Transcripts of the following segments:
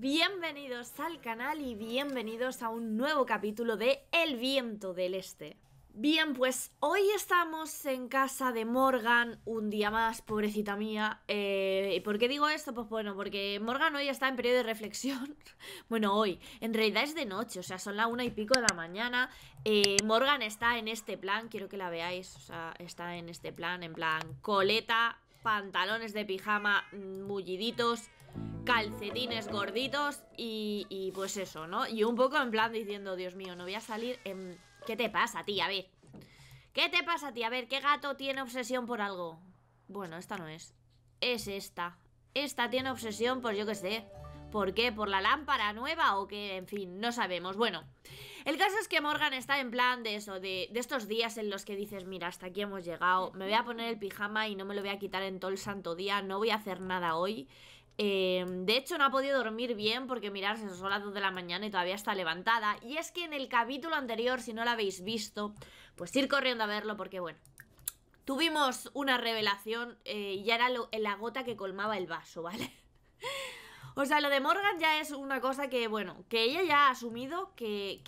bienvenidos al canal y bienvenidos a un nuevo capítulo de El viento del este. Bien, pues hoy estamos en casa de Morgan un día más, pobrecita mía. Eh, ¿Por qué digo esto? Pues bueno, porque Morgan hoy está en periodo de reflexión. bueno, hoy. En realidad es de noche, o sea, son la una y pico de la mañana. Eh, Morgan está en este plan, quiero que la veáis, o sea, está en este plan, en plan coleta, pantalones de pijama mm, mulliditos calcetines gorditos y, pues eso, ¿no? Y un poco en plan diciendo, Dios mío, no voy a salir en... ¿Qué te pasa, tía? A ver. ¿Qué te pasa, tía? A ver, ¿qué gato tiene obsesión por algo? Bueno, esta no es. Es esta. Esta tiene obsesión por yo qué sé. ¿Por qué? ¿Por la lámpara nueva o qué? En fin, no sabemos. Bueno, el caso es que Morgan está en plan de eso, de, de, estos días en los que dices, mira, hasta aquí hemos llegado, me voy a poner el pijama y no me lo voy a quitar en todo el santo día, no voy a hacer nada hoy. Em, de hecho, no ha podido dormir bien porque mirarse a son las 2 de la mañana y todavía está levantada. Y es que en el capítulo anterior, si no lo habéis visto, pues ir corriendo a verlo porque, bueno, tuvimos una revelación eh, y ya era la gota que colmaba el vaso, ¿vale? O sea, lo de Morgan ya es una cosa que, bueno, que ella ya ha asumido que,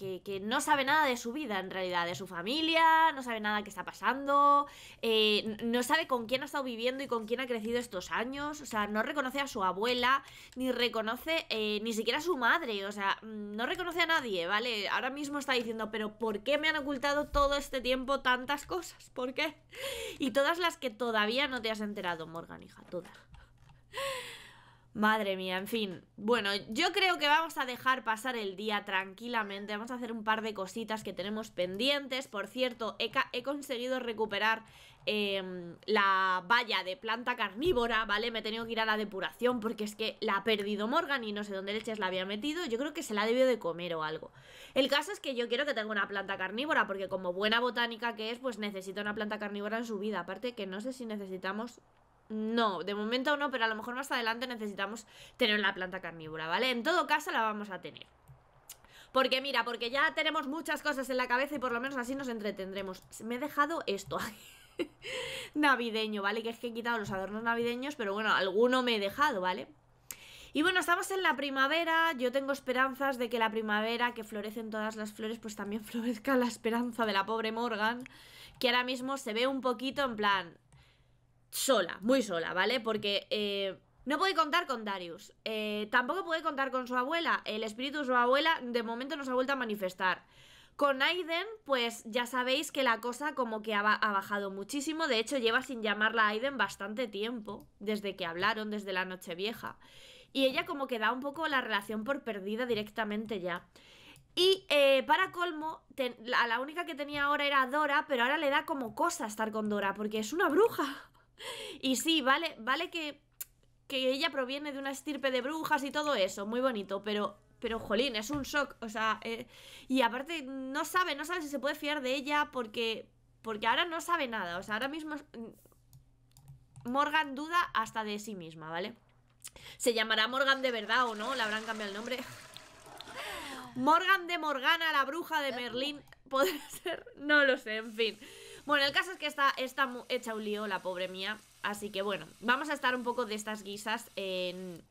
no sabe nada de su vida en realidad, de su familia, no sabe nada que está pasando, eh, no sabe con quién ha estado viviendo y con quién ha crecido estos años, o sea, no reconoce a su abuela, ni reconoce eh, ni siquiera a su madre, o sea, mm, no reconoce a nadie, ¿vale? Ahora mismo está diciendo, pero ¿por qué me han ocultado todo este tiempo tantas cosas? ¿Por qué? Y todas las que todavía no te has enterado, Morgan, hija, todas. Madre mía, en fin. Bueno, yo creo que vamos a dejar pasar el día tranquilamente. Vamos a hacer un par de cositas que tenemos pendientes. Por cierto, he, conseguido recuperar em, la valla de planta carnívora, ¿vale? Me he tenido que ir a la depuración porque es que la ha perdido Morgan y no sé dónde leches la había metido. Yo creo que se la ha debió de comer o algo. El caso es que yo quiero que tenga una planta carnívora porque como buena botánica que es, pues necesita una planta carnívora en su vida. Aparte que no sé si necesitamos no, de momento no, pero a lo mejor más adelante necesitamos tener la planta carnívora, ¿vale? En todo caso la vamos a tener. Porque mira, porque ya tenemos muchas cosas en la cabeza y por lo menos así nos entretendremos. Me he dejado esto navideño, ¿vale? Que es que he quitado los adornos navideños, pero bueno, alguno me he dejado, ¿vale? Y bueno, estamos en la primavera, yo tengo esperanzas de que la primavera, que florecen todas las flores, pues también florezca la esperanza de la pobre Morgan, que ahora mismo se ve un poquito en plan, sola, muy sola, ¿vale? Porque eh, no puede contar con Darius. Eh, tampoco puede contar con su abuela. El espíritu de su abuela de momento no se ha vuelto a manifestar. Con Aiden, pues ya sabéis que la cosa como que ha, bajado muchísimo. De hecho, lleva sin llamarla Aiden bastante tiempo, desde que hablaron, desde la noche vieja. Y ella como que da un poco la relación por perdida directamente ya. Y eh, para colmo, la única que tenía ahora era Dora, pero ahora le da como cosa estar con Dora, porque es una bruja. Y sí, vale, vale que, que ella proviene de una estirpe de brujas y todo eso, muy bonito, pero pero jolín, es un shock, o sea, eh, y aparte no sabe, no sabe si se puede fiar de ella porque porque ahora no sabe nada, o sea, ahora mismo mm, Morgan duda hasta de sí misma, ¿vale? Se llamará Morgan de verdad o no, ¿La habrán cambiado el nombre. Morgan de Morgana, la bruja de eh, Merlín, podría ser, no lo sé, en fin. Bueno, el caso es que está, está hecha un lío, la pobre mía. Así que bueno, vamos a estar un poco de estas guisas. En...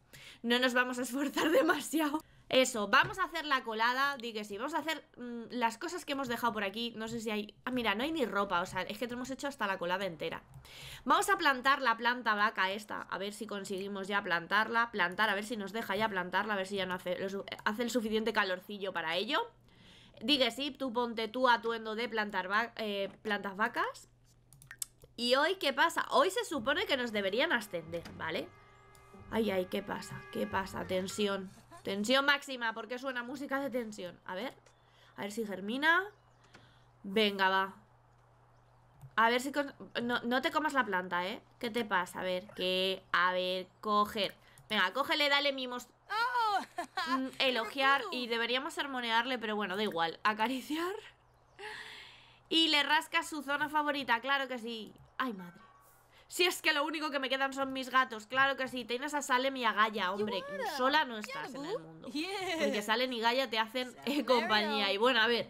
No nos vamos a esforzar demasiado. Eso, vamos a hacer la colada, di que sí, vamos a hacer mm, las cosas que hemos dejado por aquí, no sé si hay... Ah, mira, no hay ni ropa, o sea, es que hemos hecho hasta la colada entera. Vamos a plantar la planta vaca esta, a ver si conseguimos ya plantarla, plantar, a ver si nos deja ya plantarla, a ver si ya no hace el suficiente calorcillo para ello sí, tú ponte tu atuendo de plantar eh, plantas vacas. ¿Y hoy qué pasa? Hoy se supone que nos deberían ascender, ¿vale? Ay, ay, ¿qué pasa? ¿Qué pasa? Tensión. Tensión máxima, porque suena música de tensión. A ver. A ver si germina. Venga, va. A ver si... No, no, te comas la planta, ¿eh? ¿Qué te pasa? A ver, que... A ver, coger. Venga, cógele, dale mimos Mm, elogiar y deberíamos sermonearle, pero bueno, da igual, acariciar. Y le rasca su zona favorita, claro que sí. Ay, madre. Si es que lo único que me quedan son mis gatos, claro que sí. Tienes a Salem y a Gaia, hombre. Sola no estás en el mundo. Porque Salem y Gaia te hacen eh, compañía. Y bueno, a ver,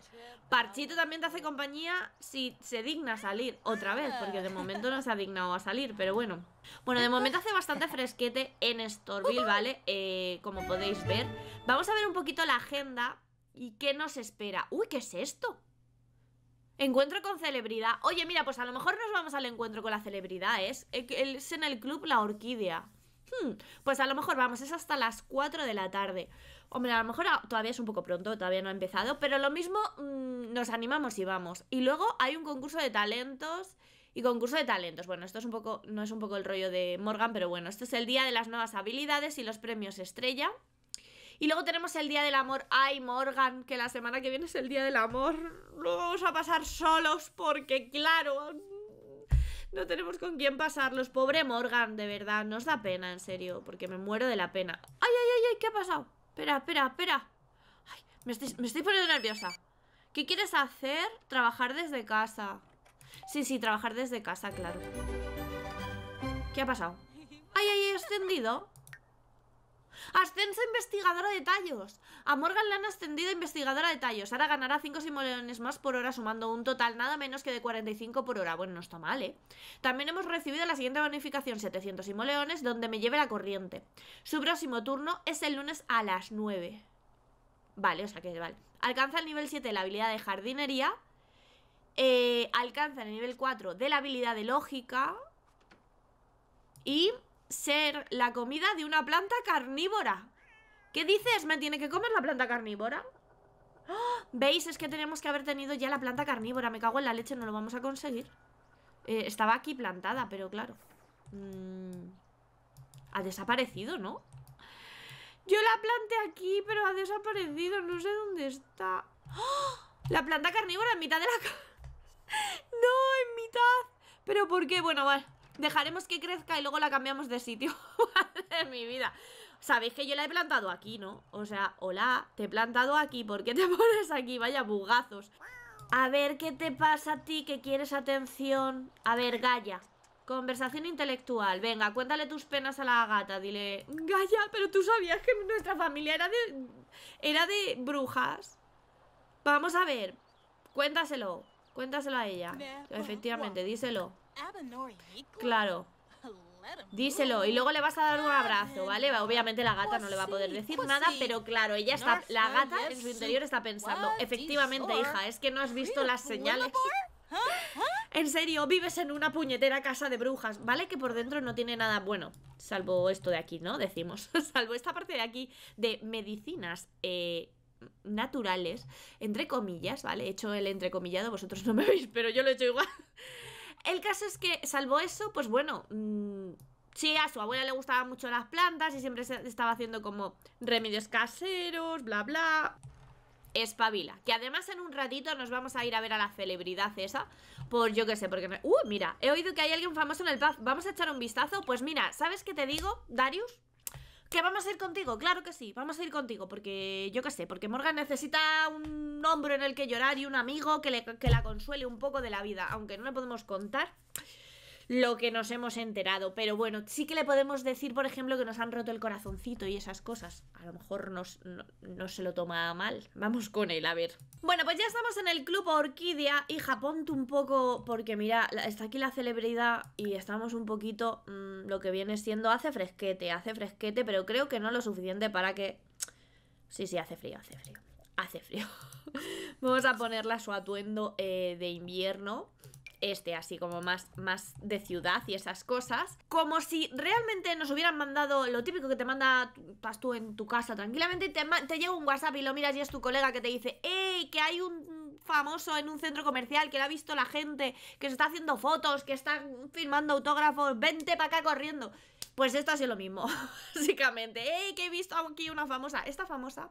Parchito también te hace compañía si se digna salir otra vez, porque de momento no se ha dignado a salir, pero bueno. Bueno, de momento hace bastante fresquete en Storville, ¿vale? Eh, como podéis ver. Vamos a ver un poquito la agenda y qué nos espera. ¡Uy, qué es esto! Encuentro con celebridad. Oye, mira, pues a lo mejor nos vamos al encuentro con la celebridad, ¿eh? Es en el club La Orquídea. Hmm, pues a lo mejor vamos, es hasta las 4 de la tarde. Hombre, a lo mejor todavía es un poco pronto, todavía no ha empezado, pero lo mismo mm, nos animamos y vamos. Y luego hay un concurso de talentos y concurso de talentos. Bueno, esto es un poco, no es un poco el rollo de Morgan, pero bueno, este es el día de las nuevas habilidades y los premios estrella. Y luego tenemos el día del amor. Ay, Morgan, que la semana que viene es el día del amor. Lo vamos a pasar solos porque, claro, no tenemos con quién pasarlos. Pobre Morgan, de verdad, nos da pena, en serio, porque me muero de la pena. ay, ay, ay, ¿qué ha pasado? Espera, espera, espera. me, estoy, poniendo nerviosa. ¿Qué quieres hacer? Trabajar desde casa. Sí, sí, trabajar desde casa, claro. ¿Qué ha pasado? ¡Ay, ay, ay! he extendido Ascenso investigadora de tallos. A Morgan la han ascendido a investigadora de tallos. Ahora ganará 5 simoleones más por hora, sumando un total nada menos que de 45 por hora. Bueno, no está mal, ¿eh? También hemos recibido la siguiente bonificación, 700 simoleones, donde me lleve la corriente. Su próximo turno es el lunes a las 9. Vale, o sea que vale. Alcanza el nivel 7 de la habilidad de jardinería. Eh, alcanza el nivel 4 de la habilidad de lógica. Y ser la comida de una planta carnívora. ¿Qué dices? ¿Me tiene que comer la planta carnívora? ¡Ah! ¿Veis? Es que tenemos que haber tenido ya la planta carnívora. Me cago en la leche, no lo vamos a conseguir. Eh, estaba aquí plantada, pero claro. Mm, ha desaparecido, ¿no? Yo la planté aquí, pero ha desaparecido. No sé dónde está. ¡Ah! La planta carnívora en mitad de la... no, en mitad. ¿Pero por qué? Bueno, vale. Dejaremos que crezca y luego la cambiamos de sitio de mi vida Sabéis que yo la he plantado aquí, ¿no? O sea, hola, te he plantado aquí ¿Por qué te pones aquí? Vaya bugazos A ver, ¿qué te pasa a ti que quieres atención? A ver, Gaya Conversación intelectual Venga, cuéntale tus penas a la gata Dile, Gaya, pero tú sabías que nuestra familia era de... Era de brujas Vamos a ver Cuéntaselo Cuéntaselo a ella Efectivamente, díselo Claro. Díselo y luego le vas a dar un abrazo, ¿vale? Obviamente la gata no le va a pues poder decir pues nada, pero claro, ella está, la gata en su interior está pensando, efectivamente, hija, es que no has visto las señales. En serio, vives en una puñetera casa de brujas, ¿vale? Que por dentro no tiene nada bueno, salvo esto de aquí, ¿no? Decimos, salvo esta parte de aquí de medicinas eh, naturales, entre comillas, ¿vale? He hecho el entrecomillado, vosotros no me veis, pero yo lo he hecho igual. El caso es que, salvo eso, pues bueno, mm, sí, a su abuela le gustaban mucho las plantas y siempre se estaba haciendo como remedios caseros, bla, bla. Espabila, que además en un ratito nos vamos a ir a ver a la celebridad esa Por yo qué sé, porque... Uh, mira, he oído que hay alguien famoso en el pub ¿Vamos a echar un vistazo? Pues mira, ¿sabes qué te digo, Darius? Que vamos a ir contigo, claro que sí, vamos a ir contigo, porque yo qué sé, porque Morgan necesita un hombro en el que llorar y un amigo que, le, que la consuele un poco de la vida, aunque no le podemos contar lo que nos hemos enterado. Pero bueno, sí que le podemos decir, por ejemplo, que nos han roto el corazoncito y esas cosas. A lo mejor no, se lo toma mal. Vamos con él, a ver. Bueno, pues ya estamos en el Club Orquídea. y Japón un poco, porque mira, está aquí la celebridad y estamos un poquito mm, lo que viene siendo. Hace fresquete, hace fresquete, pero creo que no lo suficiente para que... Sí, sí, hace frío, hace frío hace frío. Vamos a ponerla su atuendo eh, de invierno este así como más, más de ciudad y esas cosas, como si realmente nos hubieran mandado lo típico que te manda estás tú en tu casa tranquilamente, te, te llega un WhatsApp y lo miras y es tu colega que te dice, ¡Ey! Que hay un famoso en un centro comercial que lo ha visto la gente, que se está haciendo fotos, que está firmando autógrafos, vente para acá corriendo. Pues esto ha sido lo mismo, básicamente. ¡Ey! Que he visto aquí una famosa, esta famosa,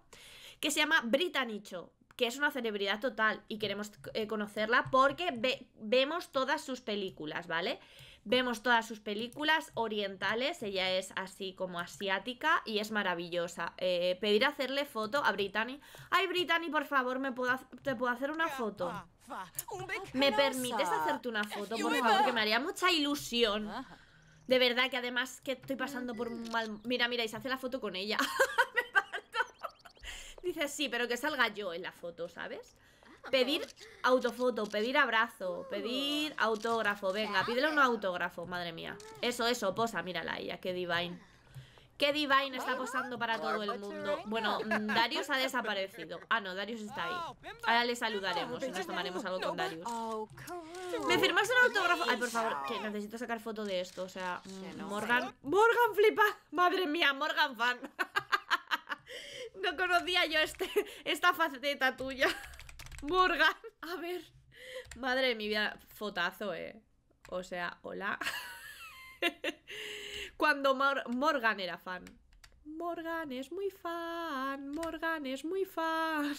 que se llama Britanicho que es una celebridad total y queremos eh, conocerla porque vemos todas sus películas, ¿vale? Vemos todas sus películas orientales, ella es así como asiática y es maravillosa. Eh, pedir hacerle foto a Brittany. Ay, Brittany, por favor, ¿me puedo ¿te puedo hacer una foto? ¿Me permites hacerte una foto, por favor? Que me haría mucha ilusión. De verdad que además que estoy pasando por un mal... Mira, mira, y se hace la foto con ella. Dices, sí, pero que salga yo en la foto, ¿sabes? Ah, pedir pues. autofoto, pedir abrazo, uh. pedir autógrafo. Venga, pídele un autógrafo, madre mía. Eso, eso, posa, mírala ella, qué divine. Qué divine está posando para todo el mundo. Bueno, mm, Darius ha desaparecido. Ah, no, Darius está ahí. Ahora le saludaremos y nos tomaremos algo con Darius. ¿Me firmas un autógrafo? Ay, por favor, que necesito sacar foto de esto. O sea, mm, Morgan. Morgan flipa. Madre mía, Morgan fan. No conocía yo este, esta faceta tuya. Morgan. A ver. Madre de mi vida, fotazo, eh. O sea, hola. Cuando Morgan era fan. Morgan es muy fan, Morgan es muy fan.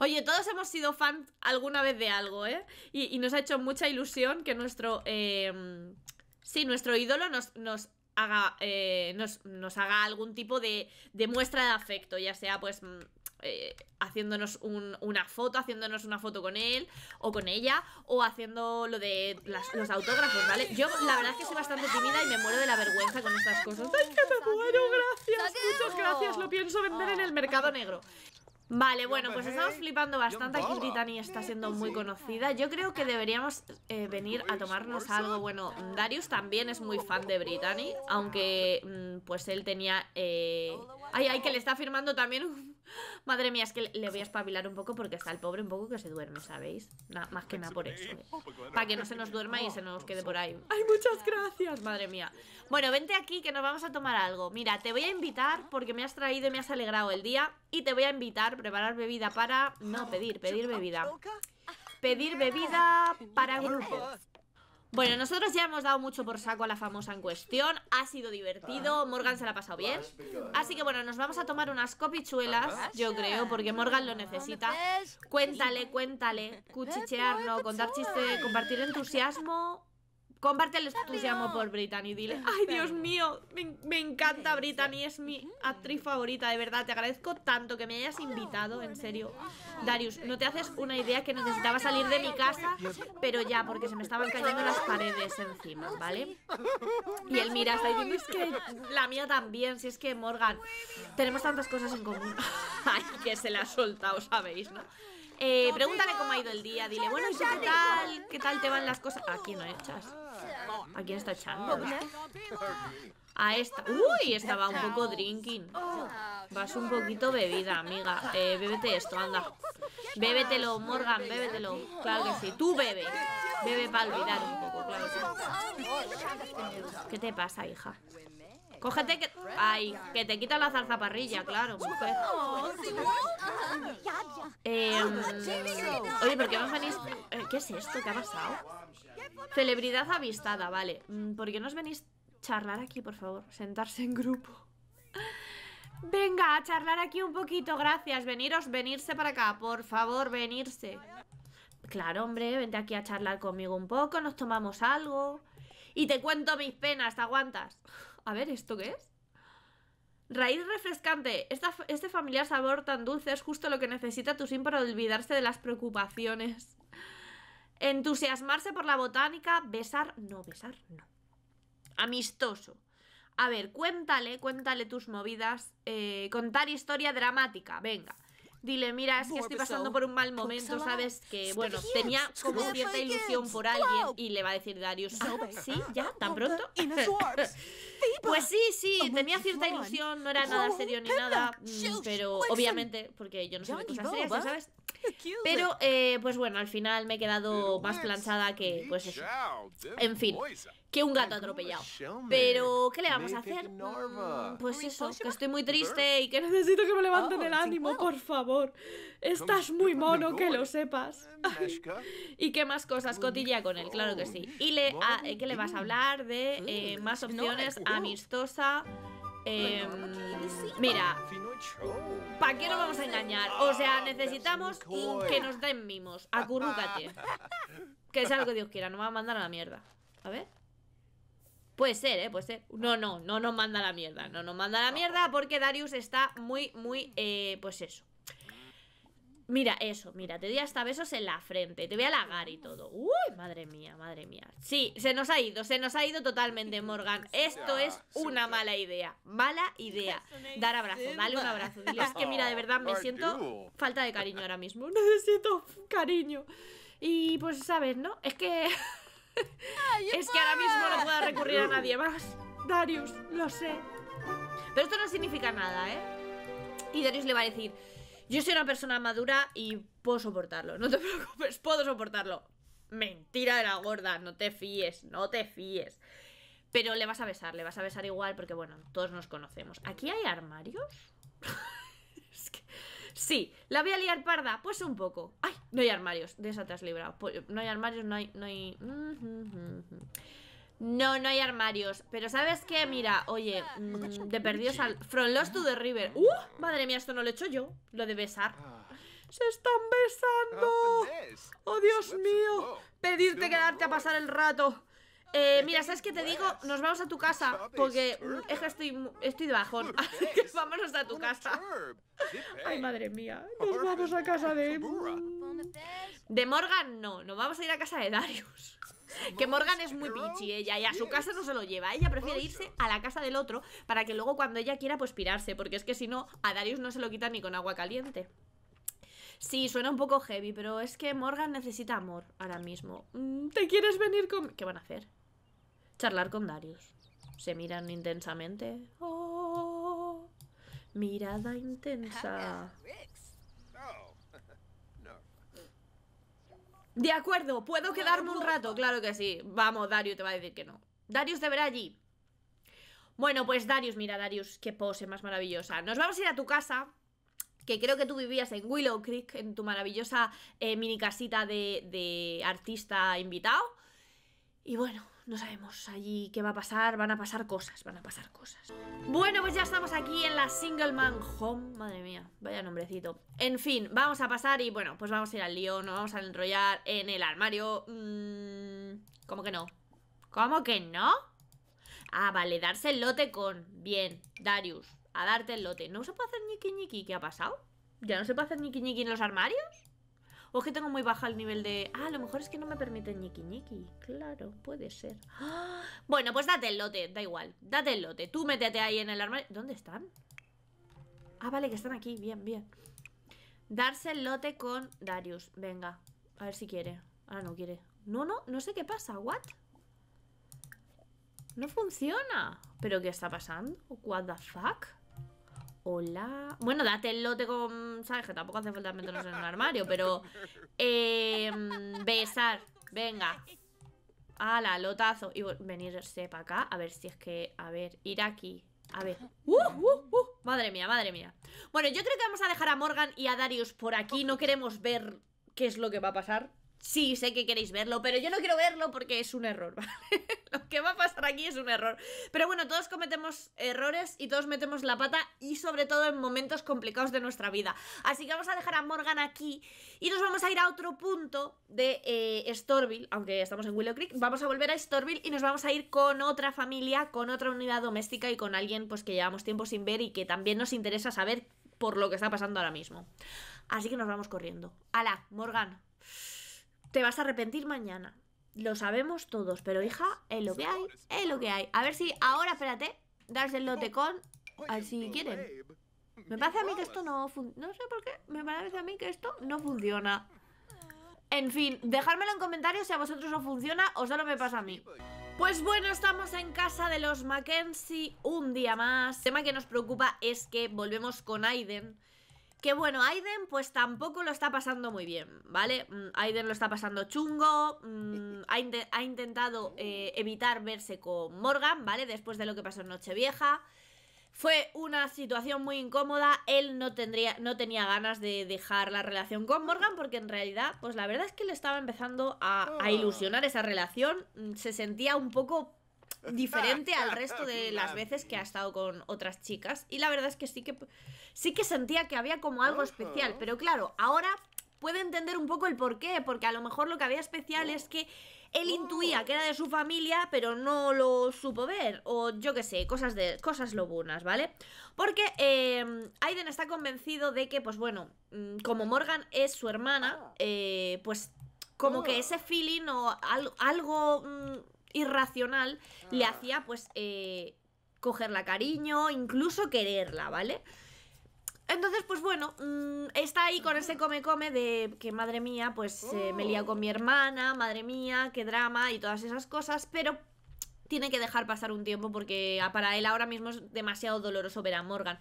Oye, todos hemos sido fans alguna vez de algo, ¿eh? Y, nos ha hecho mucha ilusión que nuestro... Em, sí, nuestro ídolo nos haga, eh, nos, haga algún tipo de, muestra de afecto, ya sea pues mm, eh, haciéndonos una foto, haciéndonos una foto con él o con ella, o haciendo lo de los autógrafos, ¿vale? Yo la verdad es que soy bastante tímida y me muero de la vergüenza con estas cosas. ¡Ay, que me muero! Gracias, muchas gracias, lo pienso vender en el mercado negro. Vale, bueno, pues estamos flipando bastante. Aquí Brittany está siendo muy conocida. Yo creo que deberíamos eh, venir a pues, tomarnos algo. Bueno, Darius también es muy fan de Brittany, aunque mm, pues él tenía... Eh, ay, ay, que le está firmando también Madre mía, es que le voy a espabilar un poco porque está el pobre un poco que se duerme, ¿sabéis? más que nada por eso. ¿eh? Oh, para que no se nos duerma y se nos quede por ahí. ¡Ay, muchas gracias! Madre mía. Bueno, vente aquí que nos vamos a tomar algo. Mira, te voy a invitar porque me has traído y me has alegrado el día. Y te voy a invitar a preparar bebida para... No, pedir, pedir bebida. Pedir bebida ah. para grupo. Bueno, nosotros ya hemos dado mucho por saco a la famosa en cuestión. Ha sido divertido. Ah. Morgan se la ha pasado bien. ¿eh? Así que bueno, nos vamos a tomar unas copichuelas, yo creo, porque Morgan lo necesita. Cuéntale, cuéntale. cuchichearlo, contar chiste, compartir entusiasmo. Comparte el llamo por Brittany, dile Ay, Dios mío, me, me, encanta Brittany Es mi actriz favorita, de verdad Te agradezco tanto que me hayas invitado, en serio Darius, no te haces una idea Que necesitaba salir de mi casa Pero ya, porque se me estaban cayendo las paredes Encima, ¿vale? Y él mira, está diciendo, es que la mía también Si es que Morgan Tenemos tantas cosas en común Ay, que se la ha soltado, ¿sabéis? ¿No? Eh, pregúntale cómo ha ido el día. Dile, bueno, ¿y qué tal? ¿Qué tal te van las cosas? aquí no echas? ¿eh, ¿A quién está echando? A esta. Uy, estaba un poco drinking. Oh. Vas un poquito bebida, amiga. Eh, bébete esto, anda. Bébetelo, Morgan, bébetelo. Claro que sí. Tú bebe. Bebe para olvidar un poco, claro ¿Qué te pasa, hija? Cógete que... Ay, que te quita la zarzaparrilla, claro, mujer. Pues, eh, oye, ¿por qué nos venís...? Eh, ¿Qué es esto? ¿Qué ha pasado? Celebridad avistada, vale. Mm, ¿Por qué no os venís charlar aquí, por favor? Sentarse en grupo. Venga, a charlar aquí un poquito, gracias. Veniros, venirse para acá, por favor, venirse. Claro, hombre, vente aquí a charlar conmigo un poco, nos tomamos algo. Y te cuento mis penas, ¿te aguantas? A ver, ¿esto qué es? Raíz refrescante. Esta, este familiar sabor tan dulce es justo lo que necesita tu sin para olvidarse de las preocupaciones. Entusiasmarse por la botánica. Besar. No, besar no. Amistoso. A ver, cuéntale, cuéntale tus movidas. Eh, contar historia dramática. Venga. Dile, mira, es que estoy pues pasando por un mal momento, ¿sabes? Que, bueno, tenía como cierta ilusión por alguien y le va a decir Darius, ¿sí? ¿Ya? ¿Tan pronto? Pues sí, sí, tenía cierta ilusión, no era nada serio ni nada, mm, pero obviamente, porque yo no sé qué cosas serias, sabes. Pero, eh, pues bueno, al final me he quedado más planchada que, pues eso. En fin, que un gato atropellado. Pero, ¿qué le vamos a hacer? Mm, pues eso, que estoy muy triste y que necesito que me levanten oh, el ánimo, por favor. Estás muy mono, que lo sepas. y qué más cosas cotilla con él, claro que sí. Y le, ah, ¿qué le vas a hablar de eh, más opciones Oh. amistosa. Em, mira, ¿para qué lo vamos a engañar? O sea, ah, necesitamos que nos den mimos. Acurrúcate. Que sea lo que Dios quiera, No va a mandar a la mierda. A ver. Puede ser, ¿eh? Puede ser. No, no, no nos manda a la mierda. No nos manda a la mierda porque Darius está muy, muy, eh, pues eso. Mira, eso, mira, te di hasta besos en la frente, te voy a lagar y todo. Uy, madre mía, madre mía. Sí, se nos ha ido, se nos ha ido totalmente, Morgan. Esto es una mala idea. Mala idea. Dar abrazo, dale un abrazo. es que mira, de verdad me siento falta de cariño ahora mismo. Necesito cariño. Y pues, ¿sabes, no? Es que. es que ahora mismo no puedo recurrir a nadie más. Darius, lo sé. Pero esto no significa nada, ¿eh? Y Darius le va a decir. Yo soy una persona madura y puedo soportarlo, no te preocupes, puedo soportarlo. Mentira de la gorda, no te fíes, no te fíes. Pero le vas a besar, le vas a besar igual porque, bueno, todos nos conocemos. ¿Aquí hay armarios? Sí, ¿la voy a liar parda? Pues un poco. ¡Ay! No hay armarios, de esa te pues, No hay armarios, no hay... No hay... Mm, mm, mm, no, no hay armarios. Pero ¿sabes qué? Mira, oye, mm, de perdidos al... From Lost to the River. ¡Uh! Madre mía, esto no lo he hecho yo. Lo de besar. Ah. ¡Se están besando! Ah, ¡Oh, Dios mío! Pedirte quedarte a pasar el rato. Eh, mira, ¿sabes qué te digo? Nos vamos a tu casa Porque es estoy, estoy de bajón vámonos a tu casa Ay, eh. madre mía Nos vamos a casa de... De Morgan no, nos vamos a ir a casa de Darius que Morgan es muy pichi ella y a su casa no se lo lleva. Ella prefiere irse a la casa del otro para que luego cuando ella quiera pues pirarse, porque es que si no, a Darius no se lo quita ni con agua caliente. Sí, suena un poco heavy, pero es que Morgan necesita amor ahora mismo. Mm, ¿Te quieres venir con...? ¿Qué van a hacer? Charlar con Darius. Se miran intensamente. Oh, mirada intensa. De acuerdo, puedo quedarme un rato, claro que sí. Vamos, Darius te va a decir que no. Darius te verá allí. Bueno, pues Darius, mira, Darius, qué pose más maravillosa. Nos vamos a ir a tu casa, que creo que tú vivías en Willow Creek, en tu maravillosa eh, mini casita de, de artista invitado. Y bueno, no sabemos allí qué va a pasar, van a pasar cosas, van a pasar cosas. Bueno, pues ya estamos aquí en la Single Man Home, madre mía, vaya nombrecito. En fin, vamos a pasar y bueno, pues vamos a ir al lío, nos vamos a enrollar en el armario. Mm, ¿Cómo que no? ¿Cómo que no? Ah, vale, darse el lote con... Bien, Darius, a darte el lote. ¿No se puede hacer ñiqui ñiqui? ¿Qué ha pasado? ¿Ya no se puede hacer ñiqui ñiqui en los armarios? O que tengo muy baja el nivel de... Ah, a lo mejor es que no me permite ñiqui ñiqui. Claro, puede ser. Bueno, pues date el lote, da igual. Date el lote. Tú métete ahí en el armario. ¿Dónde están? Ah, vale, que están aquí. Bien, bien. Darse el lote con Darius. Venga, a ver si quiere. Ah, no quiere. No, no, no sé qué pasa. ¿What? No funciona. ¿Pero qué está pasando? ¿What the fuck? Hola. Bueno, date el lote con. ¿Sabes? Que tampoco hace falta meternos en un armario, pero. Em, besar. Venga. Ala, lotazo. Y venirse para acá. A ver si es que. A ver, ir aquí. A ver. Uh, uh, uh. Madre mía, madre mía. Bueno, yo creo que vamos a dejar a Morgan y a Darius por aquí. No queremos ver qué es lo que va a pasar. Sí, sé que queréis verlo, pero yo no quiero verlo porque es un error, ¿vale? Lo que va a pasar aquí es un error. Pero bueno, todos cometemos errores y todos metemos la pata y sobre todo en momentos complicados de nuestra vida. Así que vamos a dejar a Morgan aquí y nos vamos a ir a otro punto de eh, Storville, aunque estamos en Willow Creek. Vamos a volver a Storville y nos vamos a ir con otra familia, con otra unidad doméstica y con alguien pues que llevamos tiempo sin ver y que también nos interesa saber por lo que está pasando ahora mismo. Así que nos vamos corriendo. ¡Hala, Morgan! Te vas a arrepentir mañana. Lo sabemos todos, pero hija, es lo que hay, es lo que hay. A ver si ahora, espérate, das el lote con... A ver si quieren. Me parece a mí que esto no funciona. No sé por qué, me parece a mí que esto no funciona. En fin, dejármelo en comentarios si a vosotros no funciona o solo me pasa a mí. Pues bueno, estamos en casa de los Mackenzie un día más. El tema que nos preocupa es que volvemos con Aiden. Que bueno, Aiden pues tampoco lo está pasando muy bien, ¿vale? Mm, Aiden lo está pasando chungo, mm, ha, intentado eh, evitar verse con Morgan, ¿vale? Después de lo que pasó en Nochevieja. Fue una situación muy incómoda, él no, tendría, no tenía ganas de dejar la relación con Morgan porque en realidad, pues la verdad es que le estaba empezando a ah. ilusionar esa relación, mm, se sentía un poco diferente al resto de las veces que ha estado con otras chicas. Y la verdad es que sí que sí que sentía que había como algo especial. Pero claro, ahora puede entender un poco el porqué, porque a lo mejor lo que había especial es que él intuía que era de su familia, pero no lo supo ver, o yo qué sé, cosas de cosas lobunas, ¿vale? Porque eh, Aiden está convencido de que, pues bueno, mm, como Morgan es su hermana, ah. eh, pues como que ah. ese feeling o algo mm, irracional le ah. hacía pues eh, cogerla cariño, incluso quererla, ¿vale? Entonces, pues bueno, mm, está ahí con ese come-come de que madre mía, pues eh, me lía con mi oh. hermana, madre mía, qué drama y todas esas cosas, pero tiene que dejar pasar un tiempo porque ah, para él ahora mismo es demasiado doloroso ver a Morgan.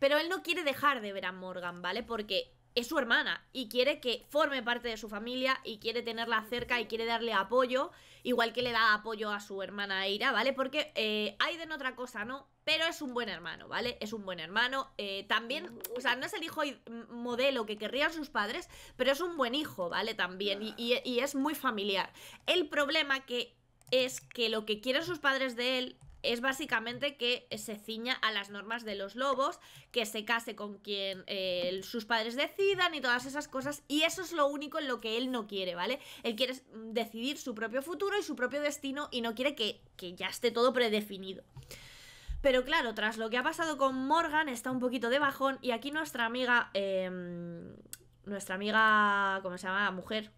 Pero él no quiere dejar de ver a Morgan, ¿vale? Porque es su hermana y quiere que forme parte de su familia y quiere tenerla cerca y quiere darle apoyo, igual que le da apoyo a su hermana Aira, ¿vale? Porque eh, Aiden otra cosa, ¿no? Pero es un buen hermano, ¿vale? Es un buen hermano. Eh, también, o sea, no es el hijo modelo que querrían sus padres, pero es un buen hijo, ¿vale? También, y, y es muy familiar. El problema que es que lo que quieren sus padres de él es básicamente que se ciña a las normas de los lobos, que se case con quien eh, sus padres decidan y todas esas cosas, y eso es lo único en lo que él no quiere, ¿vale? Él quiere decidir su propio futuro y su propio destino y no quiere que, ya esté todo predefinido. Pero claro, tras lo que ha pasado con Morgan, está un poquito de bajón y aquí nuestra amiga... Em, nuestra amiga... ¿Cómo se llama? Mujer.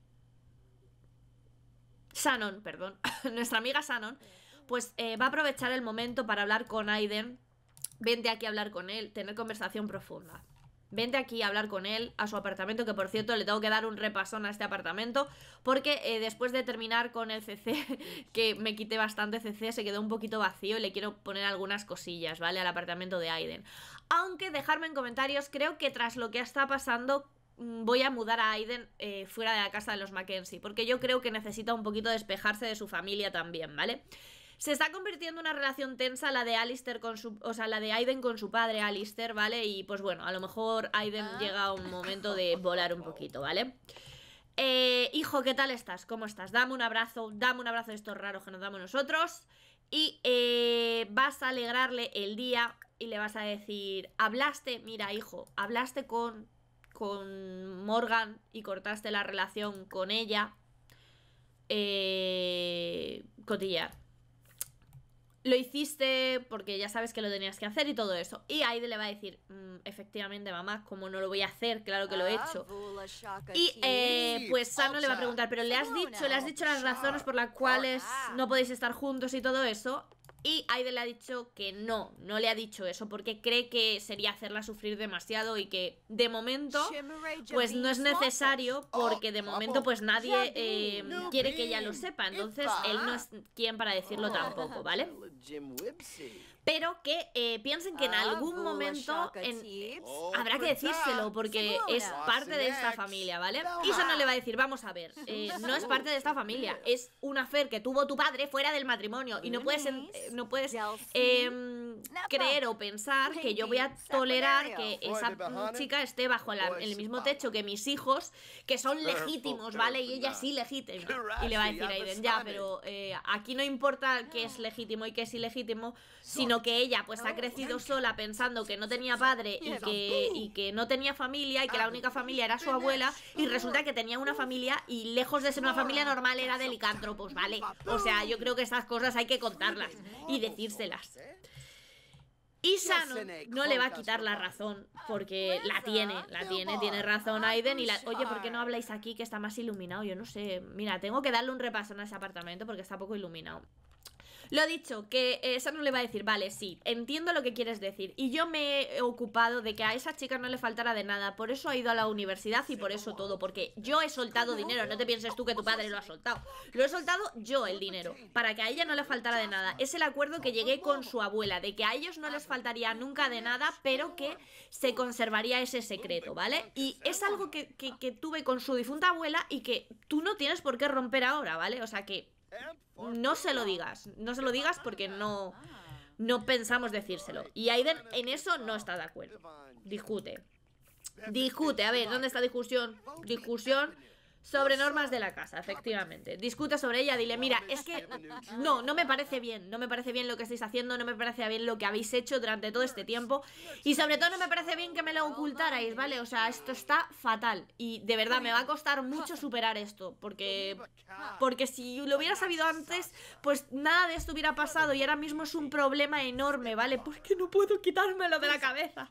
Shannon, perdón. nuestra amiga Shannon pues eh, va a aprovechar el momento para hablar con Aiden. Vente aquí a hablar con él, tener conversación profunda. Vente aquí a hablar con él a su apartamento, que por cierto le tengo que dar un repasón a este apartamento, porque eh, después de terminar con el CC, que me quité bastante CC, se quedó un poquito vacío y le quiero poner algunas cosillas, ¿vale? Al apartamento de Aiden. Aunque dejarme en comentarios, creo que tras lo que está pasando mm, voy a mudar a Aiden eh, fuera de la casa de los Mackenzie, porque yo creo que necesita un poquito despejarse de su familia también, ¿vale? Se está convirtiendo una relación tensa la de Alistair con su. O sea, la de Aiden con su padre, Alistair, ¿vale? Y pues bueno, a lo mejor Aiden ah. llega a un momento de volar un poquito, ¿vale? Eh, hijo, ¿qué tal estás? ¿Cómo estás? Dame un abrazo, dame un abrazo de estos raros que nos damos nosotros. Y eh, vas a alegrarle el día y le vas a decir, hablaste, mira hijo, hablaste con, con Morgan y cortaste la relación con ella. Eh, cotillar lo hiciste porque ya sabes que lo tenías que hacer y todo eso. Y Aide le va a decir, mm, efectivamente, mamá, como no lo voy a hacer, claro que lo he ah, hecho. Y eh, pues Sano le va a preguntar, pero le has dicho, le has dicho las razones por las cuales no podéis estar juntos y todo eso. Y Aide le ha dicho que no, no le ha dicho eso porque cree que sería hacerla sufrir demasiado y que de momento pues no es necesario oh, porque de momento pues nadie eh, quiere que ella lo sepa. Entonces él no es quien para decirlo oh. tampoco, ¿vale? pero que eh, piensen que en ah, algún momento en, oh, habrá que decírselo porque es ah, parte de esta familia, ¿vale? Y eso no le va a decir, vamos a ver, eh, no es parte de esta familia, es una fe que tuvo tu padre fuera del matrimonio y no mm. puedes, eh, no puedes creer o pensar que yo voy a tolerar que esa chica esté bajo pues el mismo techo que mis hijos, que son pues, legítimos, ¿vale? Y pues ella sí legítima. Y le va a decir a Aiden, ya, pero eh, aquí no importa qué es legítimo y qué es ilegítimo, sino que ella pues ha crecido sola pensando que no tenía padre y que, y que no tenía familia y que la única familia era su abuela y resulta que tenía una familia y lejos de ser una familia normal era de licántropos, ¿vale? O sea, yo creo que esas cosas hay que contarlas y decírselas. ¿Eh? Isa no le va a quitar la razón, porque la tiene, la tiene, tiene razón Aiden. Y la, pues, oye, ¿por qué no habláis aquí que está más iluminado? Yo no sé. Mira, tengo que darle un repaso en ese apartamento porque está poco iluminado. Lo dicho, que esa eh, no le va a decir, vale, sí, entiendo lo que quieres decir. Y yo me he ocupado de que a esa chica no le faltara de nada. Por eso ha ido a la universidad y por eso todo. Porque yo he soltado dinero. No te pienses tú que tu padre lo ha soltado. Lo he soltado yo el dinero. Para que a ella no le faltara de nada. Es el acuerdo que llegué con su abuela. De que a ellos no les faltaría nunca de nada. Pero que se conservaría ese secreto, ¿vale? Y es algo que tuve con su difunta abuela y que tú no tienes por qué romper ahora, ¿vale? O sea que no se lo digas, no se lo digas porque no, no pensamos decírselo. Y Aiden en eso no está de acuerdo. Discute. Discute, a ver, ¿dónde está discusión? Discusión sobre normas de la casa, efectivamente. Discuta sobre ella, dile, mira, es que no, no me parece bien, no me parece bien lo que estáis haciendo, no me parece bien lo que habéis hecho durante todo este tiempo y sobre todo no me parece bien que me lo ocultarais, ¿vale? O sea, esto está fatal y de verdad me va a costar mucho superar esto porque porque si lo hubiera sabido antes, pues nada de esto hubiera pasado y ahora mismo es un problema enorme, ¿vale? Porque no puedo quitármelo de la cabeza.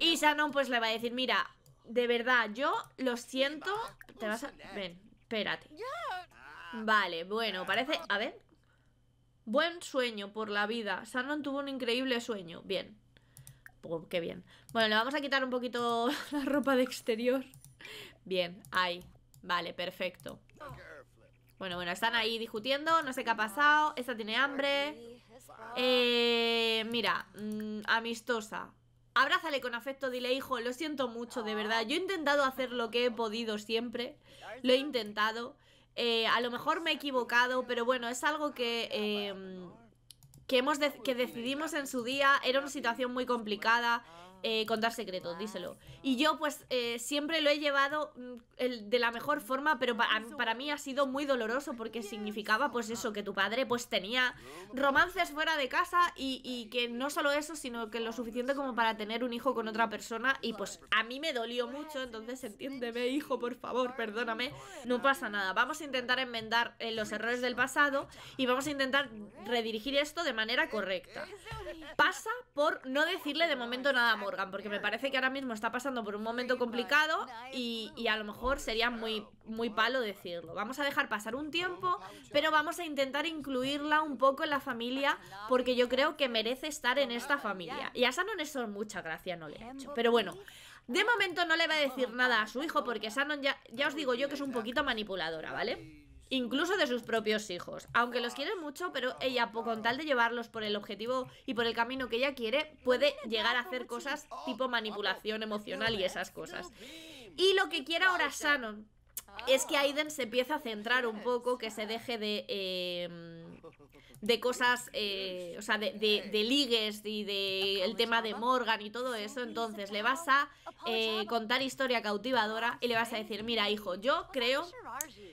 Y Shannon pues le va a decir, mira, de verdad, yo lo siento. Te vas a. Ven, espérate. Vale, bueno, parece. A ver. Buen sueño por la vida. Sanon tuvo un increíble sueño. Bien. qué bien. Bueno, le vamos a quitar un poquito la ropa de exterior. Bien, ahí. Vale, perfecto. Bueno, bueno, están ahí discutiendo, no sé qué ha pasado. Esta tiene hambre. Eh, mira, mm, amistosa. Abrázale con afecto, dile, hijo, lo siento mucho, de verdad. Yo he intentado hacer lo que he podido siempre. Lo he intentado. Eh, a lo mejor me he equivocado, pero bueno, es algo que... Em, hemos que decidimos en su día, era una situación muy complicada, eh, contar secretos, ah, díselo. Y yo pues eh, siempre lo he llevado mm, el, de la mejor forma, pero para mí ha sido muy doloroso porque significaba pues eso, que tu padre pues tenía romances fuera de casa y, que no solo eso, sino que lo suficiente como para tener un hijo con otra persona y pues a mí me dolió mucho, entonces entiéndeme hijo, por favor, perdóname, no pasa nada. Vamos a intentar enmendar eh, los errores del pasado y vamos a intentar redirigir esto de manera correcta. Pasa por no decirle de momento nada amor porque me parece que ahora mismo está pasando por un momento complicado y, a lo mejor sería muy, muy palo decirlo. Vamos a dejar pasar un tiempo, pero vamos a intentar incluirla un poco en la familia, porque yo creo que merece estar en esta familia. Y a Shannon eso mucha gracia no le ha hecho. Pero bueno, de momento no le va a decir nada a su hijo, porque Shannon ya, ya os digo yo que es un poquito manipuladora, ¿vale? incluso de sus propios hijos. Aunque los quiere mucho, pero ella, con tal de llevarlos por el objetivo y por el camino que ella quiere, puede llegar a hacer cosas tipo manipulación emocional y esas cosas. Y lo que quiere ahora Shannon es que ah. Aiden se empieza a centrar un poco, que se deje de, em, de cosas, eh, o sea, de, de, ligues y de el tema de Morgan y todo eso. Entonces le vas a eh, contar historia cautivadora y le vas a decir, mira hijo, yo creo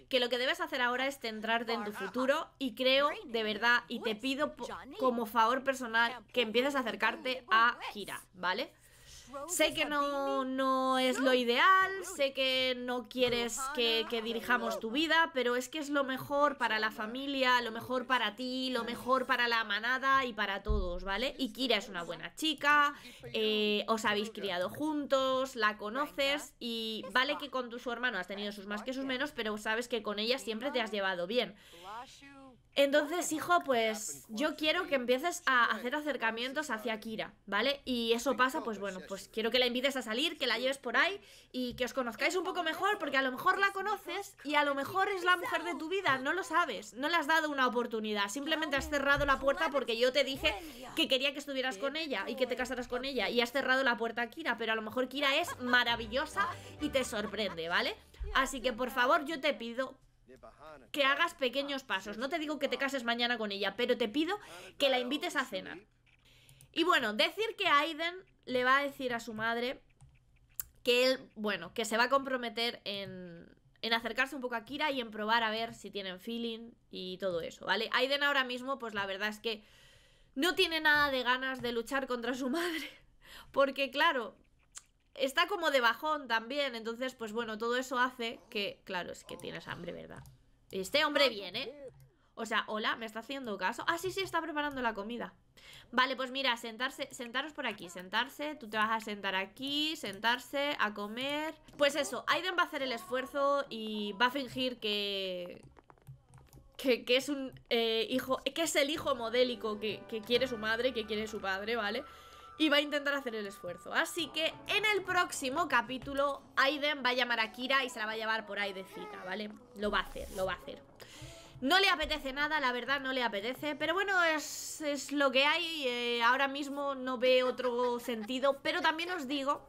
que lo que debes hacer ahora es centrarte en tu uh, futuro y creo de verdad y te pido como favor personal que empieces a acercarte a Gira, ¿vale? Sé que no, no es lo ideal, sé que no quieres que, dirijamos tu vida, pero es que es lo mejor para la familia, lo mejor para ti, lo mejor para la manada y para todos, ¿vale? Y Kira es una buena chica, eh, os habéis criado juntos, la conoces y vale que con tu, su hermano has tenido sus más que sus menos, pero sabes que con ella siempre te has llevado bien. Entonces, hijo, pues yo quiero que empieces a hacer acercamientos hacia Kira, ¿vale? Y eso pasa, pues, pues bueno, pues quiero que la invites a salir, que la lleves por ahí y que os conozcáis un poco mejor, porque a lo mejor la conoces y a lo mejor es la mujer de tu vida, no lo sabes, no le has dado una oportunidad, simplemente has cerrado la puerta porque yo te dije que quería que estuvieras con ella y que te casaras con ella y has cerrado la puerta a Kira, pero a lo mejor Kira es maravillosa y te sorprende, ¿vale? Así que por favor yo te pido que hagas pequeños pasos. No te digo que te cases mañana con ella, pero te pido que la invites a cenar. Y bueno, decir que Aiden le va a decir a su madre que él, bueno, que se va a comprometer en, en acercarse un poco a Kira y en probar a ver si tienen feeling y todo eso, ¿vale? Aiden ahora mismo, pues la verdad es que no tiene nada de ganas de luchar contra su madre. Porque claro, está como de bajón también. Entonces, pues bueno, todo eso hace que, claro, es que tienes hambre, ¿verdad? este hombre viene. O sea, hola, ¿me está haciendo caso? Ah, sí, sí, está preparando la comida. Vale, pues mira, sentarse, sentaros por aquí, sentarse, tú te vas a sentar aquí, sentarse, a comer. Pues eso, Aiden va a hacer el esfuerzo y va a fingir que, que, es un eh, hijo, que es el hijo modélico que, que, quiere su madre, que quiere su padre, ¿vale? y va a intentar hacer el esfuerzo. Así que en el próximo capítulo, Aiden va a llamar a Kira y se la va a llevar por ahí de cita, ¿vale? Lo va a hacer, lo va a hacer. No le apetece nada, la verdad no le apetece, pero bueno, es, lo que hay. Eh, ahora mismo no ve otro sentido, pero también os digo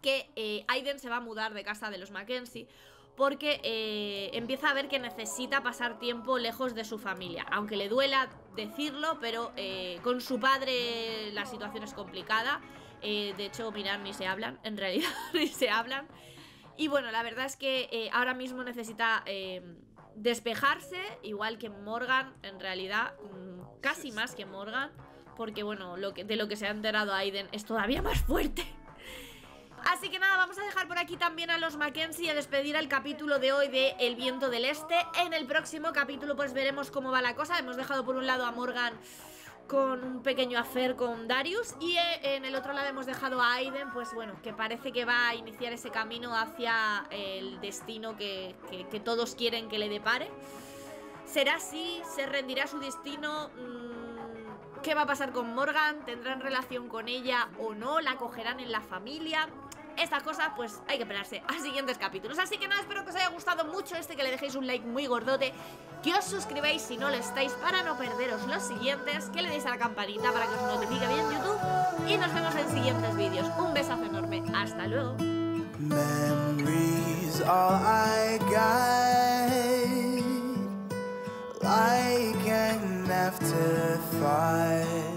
que eh, Aiden se va a mudar de casa de los Mackenzie porque eh, empieza a ver que necesita pasar tiempo lejos de su familia. Aunque le duela decirlo, pero eh, con su padre la situación es complicada. Eh, de hecho, miran ni se hablan, en realidad ni se hablan. Y bueno, la verdad es que ahora mismo necesita despejarse, igual que Morgan, en realidad, mm, casi más que Morgan, porque bueno, de lo que se ha enterado Aiden es todavía más fuerte. Así que nada, vamos a dejar por aquí también a los Mackenzie y a despedir el capítulo de hoy de El Viento del Este. En el próximo capítulo pues veremos cómo va la cosa. Hemos dejado por un lado a Morgan con un pequeño afer con Darius y eh, en el otro lado hemos dejado a Aiden, pues bueno, que parece que va a iniciar ese camino hacia el destino que, que todos quieren que le depare. ¿Será así? ¿Se rendirá su destino? Mm, ¿Qué va a pasar con Morgan? ¿Tendrán relación con ella o no? ¿La cogerán en la familia? Estas cosas, pues hay que esperarse a siguientes capítulos. Así que nada, espero que os haya gustado mucho este, que le dejéis un like muy gordote, que os suscribáis si no lo estáis para no perderos los siguientes, que le deis a la campanita para que os notifique bien YouTube y nos vemos en siguientes vídeos. Un besazo enorme, hasta luego. to fight.